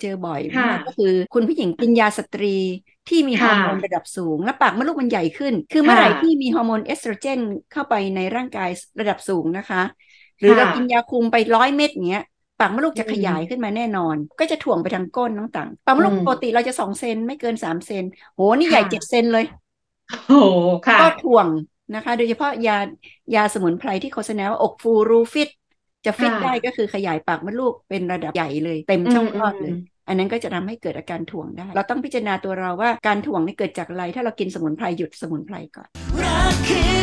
เจอบ่อยมากก็คือคุณผู้หญิงกินยาสตรีที่มีฮอร์โมนระดับสูง และปากมดลูกมันใหญ่ขึ้นคือเมื่อไหร่ที่มีฮอร์โมนเอสโตรเจนเข้าไปในร่างกายระดับสูงนะคะ หรือเรากินยาคุมไปร้อยเม็ดเงี้ย ปากมดลูกจะขยายขึ้นมาแน่นอน ก็จะถ่วงไปทางก้นน้องต่าง ปากมดลูกปกติเราจะสองเซนไม่เกินสามเซน โหนี่ใหญ่เจ็ดเซนเลยโอ้ค่ะก็ถ่วงนะคะ โดยเฉพาะยายาสมุนไพรที่โฆษณาว่าอกฟูรูฟิตจะฟิตได้ก็คือขยายปากมดลูกเป็นระดับใหญ่เลย เต็มช่องคลอดเลย อันนั้นก็จะทำให้เกิดอาการถ่วงได้ เราต้องพิจารณาตัวเราว่าการถ่วงนี่เกิดจากอะไรถ้าเรากินสมุนไพรหยุดสมุนไพรก่อน